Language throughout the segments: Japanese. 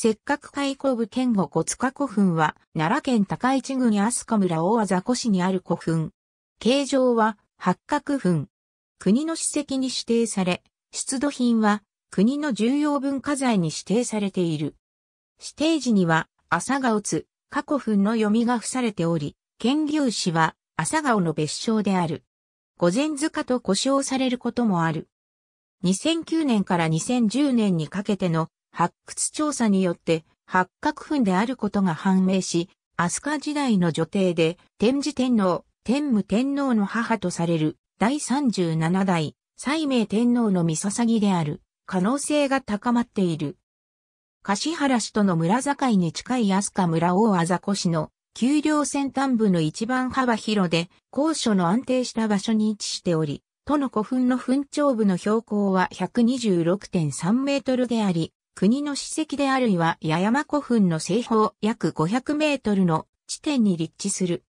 せっかく開口部県後小塚古墳は、奈良県高市郡飛鳥村大和雑魚市にある古墳。形状は、八角墳。国の史跡に指定され、出土品は、国の重要文化財に指定されている。指定時には、朝顔津、過去墳の読みが付されており、県牛市は、朝顔の別称である。御前塚と呼称されることもある。2009年から2010年にかけての発掘調査によって八角墳であることが判明し、飛鳥時代の女帝で天智天皇、天武天皇の母とされる第37代西明天皇の御捧である可能性が高まっている。柏原市との村境に近い飛鳥村大あざこ市の丘陵先端部の一番幅広で高所の安定した場所に位置しており、都の古墳の墳頂部の標高は126.3メートルであり、国の史跡であるいは八山古墳の西方約500メートルの地点に立地する。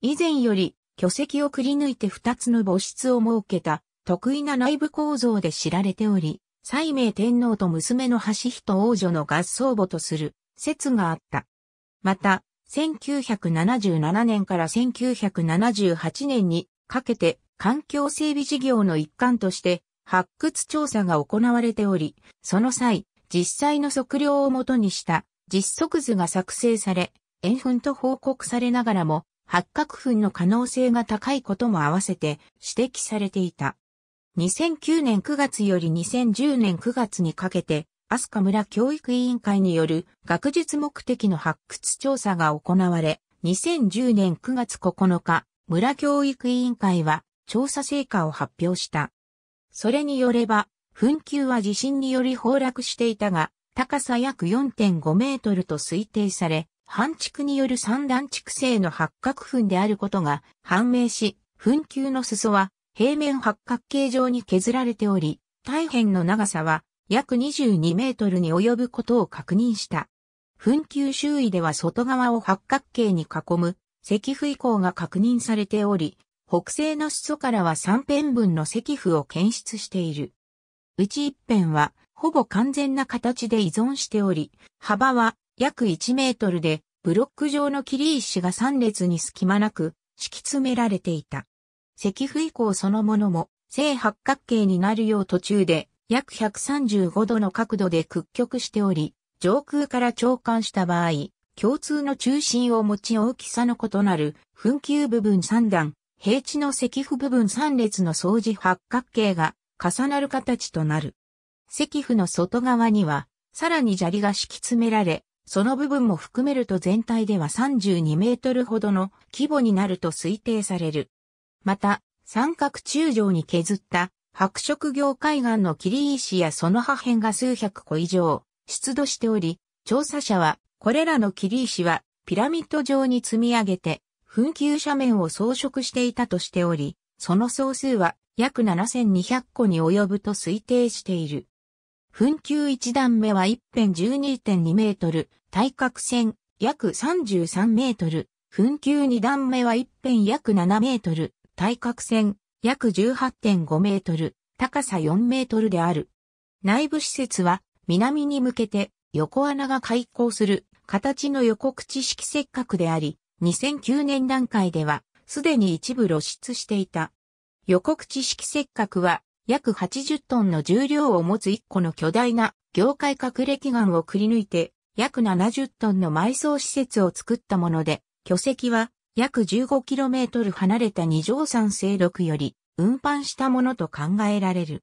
以前より巨石をくり抜いて2つの母室を設けた得意な内部構造で知られており、西明天皇と娘の橋人王女の合葬墓とする説があった。また、1977年から1978年にかけて環境整備事業の一環として発掘調査が行われており、その際、実際の測量をもとにした実測図が作成され、円墳と報告されながらも、八角墳の可能性が高いことも合わせて指摘されていた。2009年9月より2010年9月にかけて、飛鳥村教育委員会による学術目的の発掘調査が行われ、2010年9月9日、村教育委員会は調査成果を発表した。それによれば、墳丘は地震により崩落していたが、高さ約4.5メートルと推定され、半築による三段築性の八角墳であることが判明し、墳丘の裾は平面八角形状に削られており、大変の長さは約22メートルに及ぶことを確認した。墳丘周囲では外側を八角形に囲む石符遺構が確認されており、北西の裾からは三辺分の石符を検出している。うち一辺は、ほぼ完全な形で依存しており、幅は約1メートルで、ブロック状の切り石が3列に隙間なく敷き詰められていた。石府以降そのものも正八角形になるよう途中で約135度の角度で屈曲しており、上空から長官した場合、共通の中心を持ち大きさの異なる紛糾部分3段、平地の石府部分3列の相似八角形が重なる形となる。石府の外側には、さらに砂利が敷き詰められ、その部分も含めると全体では32メートルほどの規模になると推定される。また、三角柱状に削った白色業海岸の切石やその破片が数百個以上出土しており、調査者はこれらの切石はピラミッド状に積み上げて紛糾斜面を装飾していたとしており、その総数は約7200個に及ぶと推定している。墳丘一段目は一辺12.2メートル、対角線約33メートル、墳丘二段目は一辺約7メートル、対角線約18.5メートル、高さ4メートルである。内部施設は南に向けて横穴が開口する形の横口式か角であり、2009年段階ではすでに一部露出していた。予告知識石くは約80トンの重量を持つ1個の巨大な業界隠れ祈願をくり抜いて約70トンの埋葬施設を作ったもので、巨石は約1 5トル離れた二条山聖六より運搬したものと考えられる。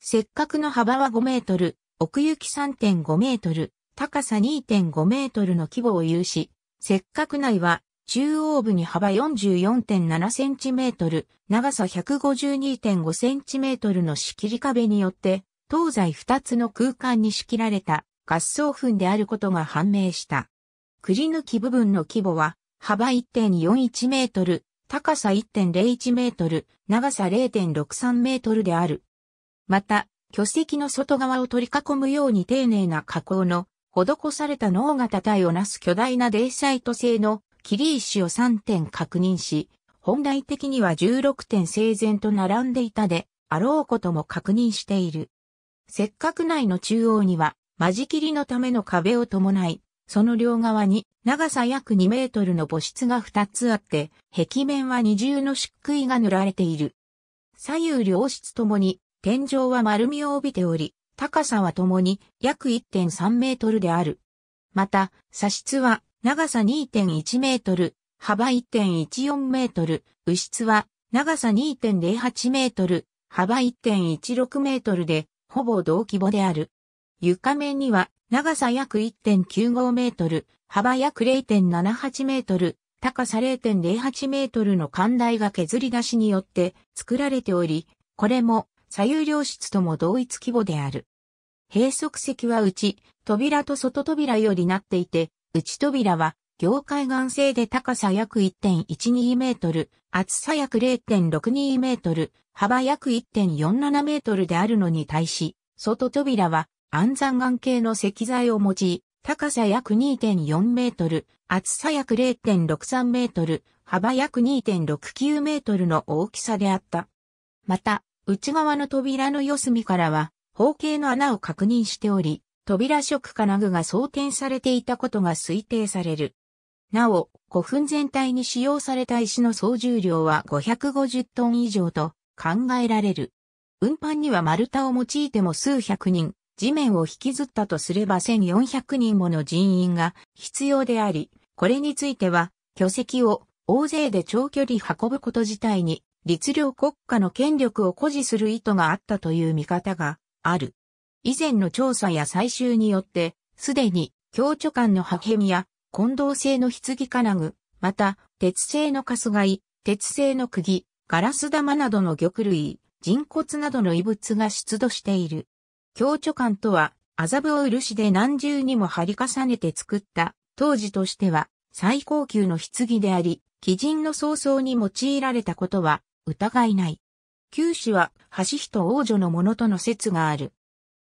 石くの幅は5メートル、奥行き3.5メートル、高さ2.5メートルの規模を有し、石く内は中央部に幅 44.7cm、長さ 152.5cm の仕切り壁によって、東西2つの空間に仕切られた合奏墳であることが判明した。くり抜き部分の規模は、幅1.41メートル、高さ1.01メートル、長さ0.63メートルである。また、巨石の外側を取り囲むように丁寧な加工の施された脳型体をなす巨大なデイサイト製のキリ石を3点確認し、本来的には16点整然と並んでいたで、あろうことも確認している。せっかく内の中央には、間仕切りのための壁を伴い、その両側に長さ約2メートルの母室が2つあって、壁面は二重の漆喰が塗られている。左右両室ともに天井は丸みを帯びており、高さはともに約1.3メートルである。また、左室は長さ2.1メートル、幅1.14メートル、右室は長さ2.08メートル、幅1.16メートルで、ほぼ同規模である。床面には長さ約1.95メートル、幅約0.78メートル、高さ0.08メートルの管台が削り出しによって作られており、これも左右両室とも同一規模である。閉塞席はち、扉と外扉よりなっていて、内扉は、業界岩製で高さ約1.12メートル、厚さ約0.62メートル、幅約1.47メートルであるのに対し、外扉は安山岩系の石材を用い、高さ約2.4メートル、厚さ約0.63メートル、幅約2.69メートルの大きさであった。また、内側の扉の四隅からは、方形の穴を確認しており、扉食金具が装填されていたことが推定される。なお、古墳全体に使用された石の総重量は550トン以上と考えられる。運搬には丸太を用いても数百人、地面を引きずったとすれば1400人もの人員が必要であり、これについては、巨石を大勢で長距離運ぶこと自体に、律令国家の権力を誇示する意図があったという見方がある。以前の調査や採集によって、すでに、教著官の破片や、混同性の棺金具、また、鉄製のカス貝、鉄製の釘、ガラス玉などの玉類、人骨などの遺物が出土している。教著官とは、麻布を漆で何重にも張り重ねて作った、当時としては、最高級の棺であり、鬼人の葬々に用いられたことは、疑いない。九死は、橋人王女のものとの説がある。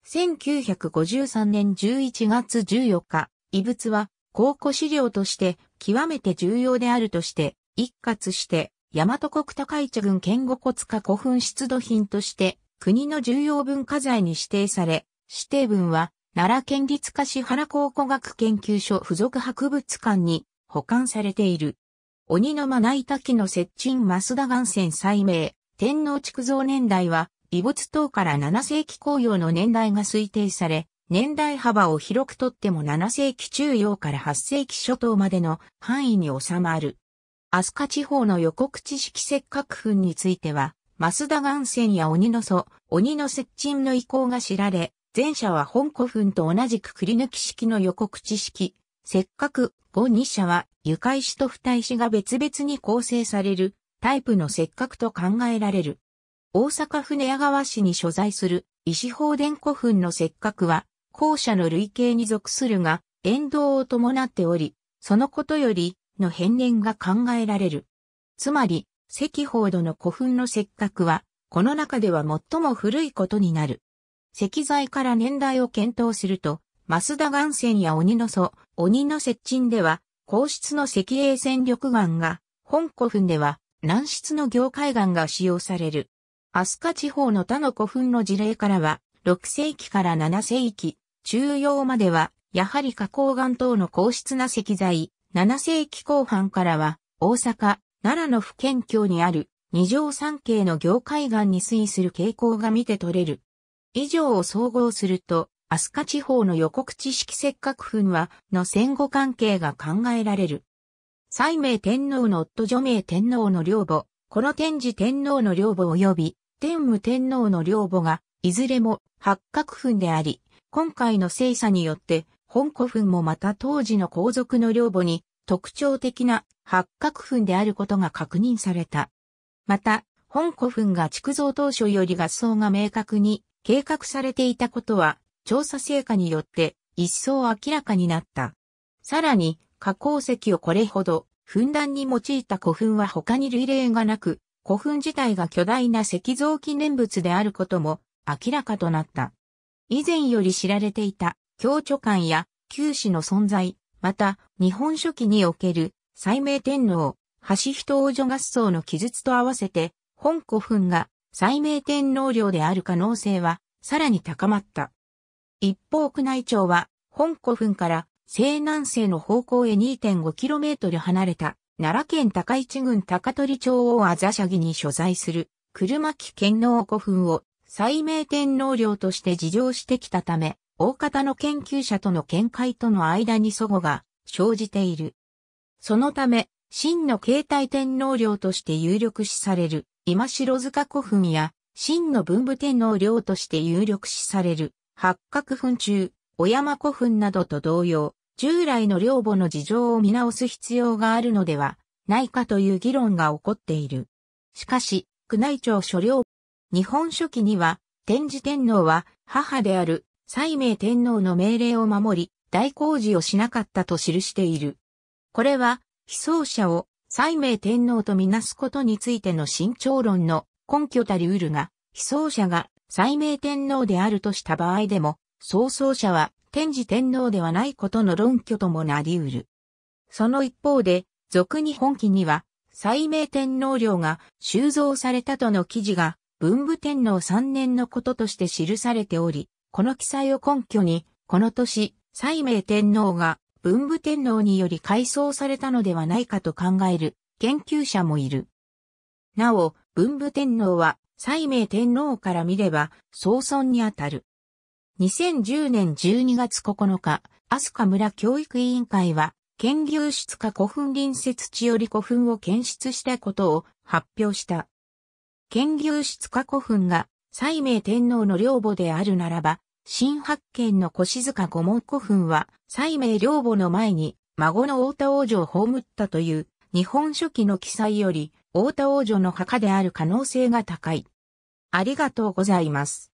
1953年11月14日、遺物は考古資料として極めて重要であるとして、一括して、大和国高市郡県五骨化古墳出土品として、国の重要文化財に指定され、指定文は、奈良県立橿原考古学研究所附属博物館に保管されている。鬼のまな板木の接鎮増田岩泉祭明、天皇築造年代は、遺物等から7世紀紅葉の年代が推定され、年代幅を広くとっても7世紀中央から8世紀初頭までの範囲に収まる。飛鳥地方の予告知識石角墳については、増田岩泉や鬼の祖、鬼の接近の遺構が知られ、前者は本古墳と同じく栗抜き式の予告知識。せっかく、後2者は床石と二石が別々に構成されるタイプのかくと考えられる。大阪船屋川市に所在する石宝殿古墳の石角は、校舎の類型に属するが、沿道を伴っており、そのことより、の変年が考えられる。つまり、石宝殿の古墳の石角は、この中では最も古いことになる。石材から年代を検討すると、増田岩泉や鬼の祖、鬼の接鎮では、皇室の石英戦力岩が、本古墳では、南室の業界岩が使用される。飛鳥地方の他の古墳の事例からは、6世紀から7世紀、中央までは、やはり花崗岩等の硬質な石材、7世紀後半からは、大阪、奈良の府県境にある、二条三景の業界岩に推移する傾向が見て取れる。以上を総合すると、飛鳥地方の予告知識石く墳は、の戦後関係が考えられる。西明天皇の夫女明天皇の領母、この天智天皇の領母及び、天武天皇の両母が、いずれも八角墳であり、今回の精査によって、本古墳もまた当時の皇族の両母に特徴的な八角墳であることが確認された。また、本古墳が築造当初より合葬が明確に計画されていたことは、調査成果によって一層明らかになった。さらに、加工石をこれほど、ふんだんに用いた古墳は他に類例がなく、古墳自体が巨大な石像記念物であることも明らかとなった。以前より知られていた教著館や旧市の存在、また日本書紀における斎明天皇、橋人王女合奏の記述と合わせて本古墳が斎明天皇陵である可能性はさらに高まった。一方宮内庁は本古墳から西南西の方向へ 2.5km 離れた奈良県高市郡高取町をあざしゃぎに所在する、車木県能古墳を斎明天皇陵として事情してきたため、大方の研究者との見解との間に祖語が生じている。そのため、真の携帯天皇陵として有力視される、今城塚古墳や、真の文武天皇陵として有力視される、八角墳中、小山古墳などと同様、従来の寮母の事情を見直す必要があるのではないかという議論が起こっている。しかし、宮内庁所領日本書紀には、天智天皇は母である西明天皇の命令を守り、大工事をしなかったと記している。これは、被葬者を西明天皇とみなすことについての慎重論の根拠たりうるが、被葬者が西明天皇であるとした場合でも、創送者は天智天皇ではないことの論拠ともなり得る。その一方で、俗に本記には、西明天皇陵が収蔵されたとの記事が、文武天皇3年のこととして記されており、この記載を根拠に、この年、西明天皇が文武天皇により改装されたのではないかと考える研究者もいる。なお、文武天皇は西明天皇から見れば、総尊にあたる。2010年12月9日、飛鳥村教育委員会は、県牛出下古墳隣接地より古墳を検出したことを発表した。県牛出下古墳が、西明天皇の陵墓であるならば、新発見の静塚五門古墳は、西明陵墓の前に、孫の大田王女を葬ったという、日本書紀の記載より、大田王女の墓である可能性が高い。ありがとうございます。